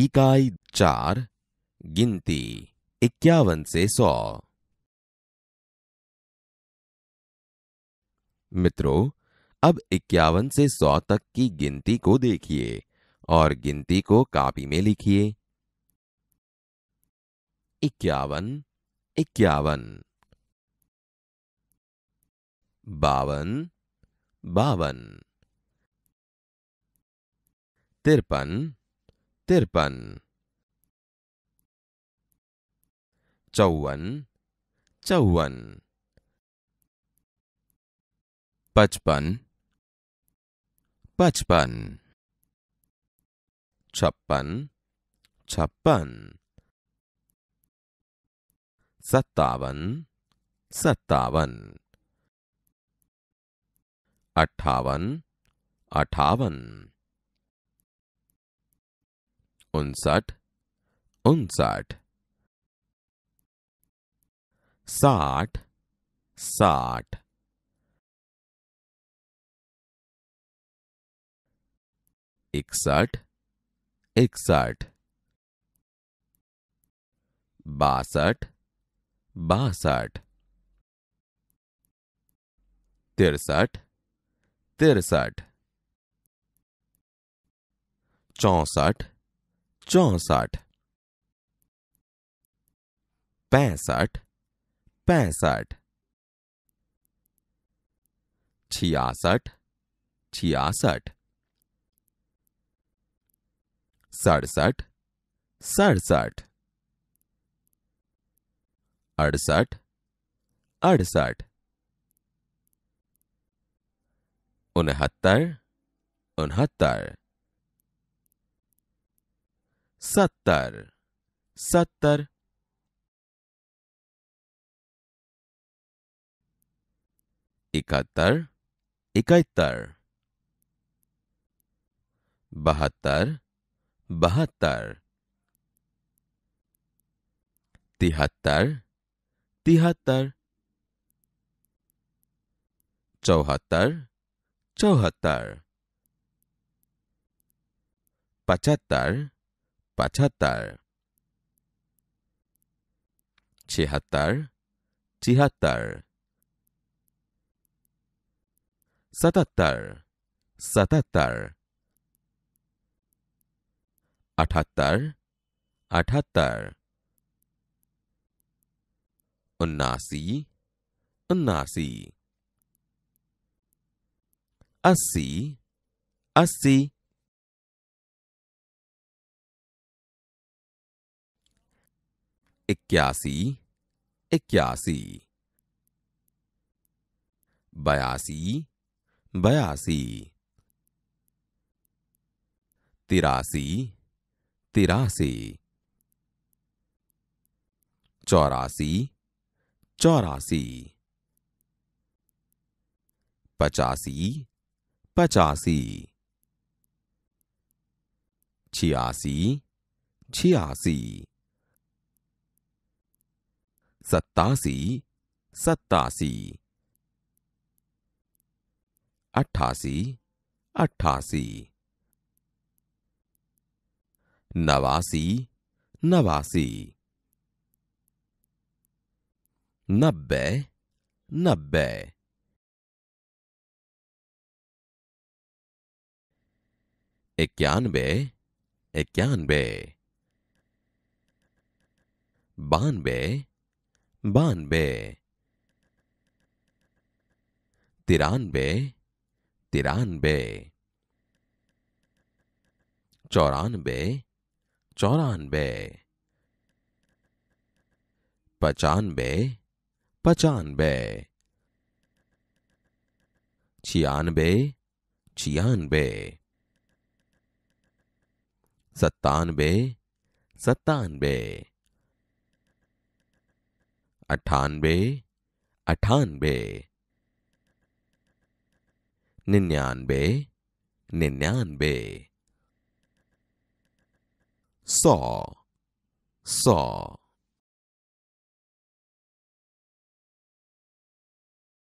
इकाई चार गिनती इक्यावन से सौ मित्रों अब इक्यावन से सौ तक की गिनती को देखिए और गिनती को कापी में लिखिए इक्यावन इक्यावन बावन बावन तिरपन तिरपन चौवन चौवन पचपन पचपन छप्पन छप्पन सत्तावन सत्तावन अट्ठावन अठावन उनसठ उनसठ साठ साठ इकसठ इकसठ बासठ बासठ तिरसठ तिरसठ चौसठ चौसठ पैंसठ पैंसठ छियासठ छियासठ सड़सठ सड़सठ अड़सठ अड़सठ उनहत्तर उनहत्तर सत्तर सत्तर इकहत्तर इकहत्तर बहत्तर बहत्तर तिहत्तर तिहत्तर चौहत्तर चौहत्तर पचहत्तर पचहत्तर छिहत्तर छिहत्तर सतहत्तर सतहत्तर अठहत्तर अठहत्तर उन्नासी उन्नासी अस्सी अस्सी इक्यासी इक्यासी बयासी बयासी तिरासी तिरासी चौरासी चौरासी पचासी पचासी छियासी छियासी सत्तासी सत्तासी अट्ठासी अट्ठासी नवासी नवासी नब्बे नब्बे इक्यानबे इक्यानबे बानबे बानबे तिरानबे तिरानबे चौरानबे चौरानबे पचानबे पचानबे छियानबे छियानबे सत्तानबे सत्तानबे अठानबे अठानबे निन्यानबे निन्यानबे सौ सौ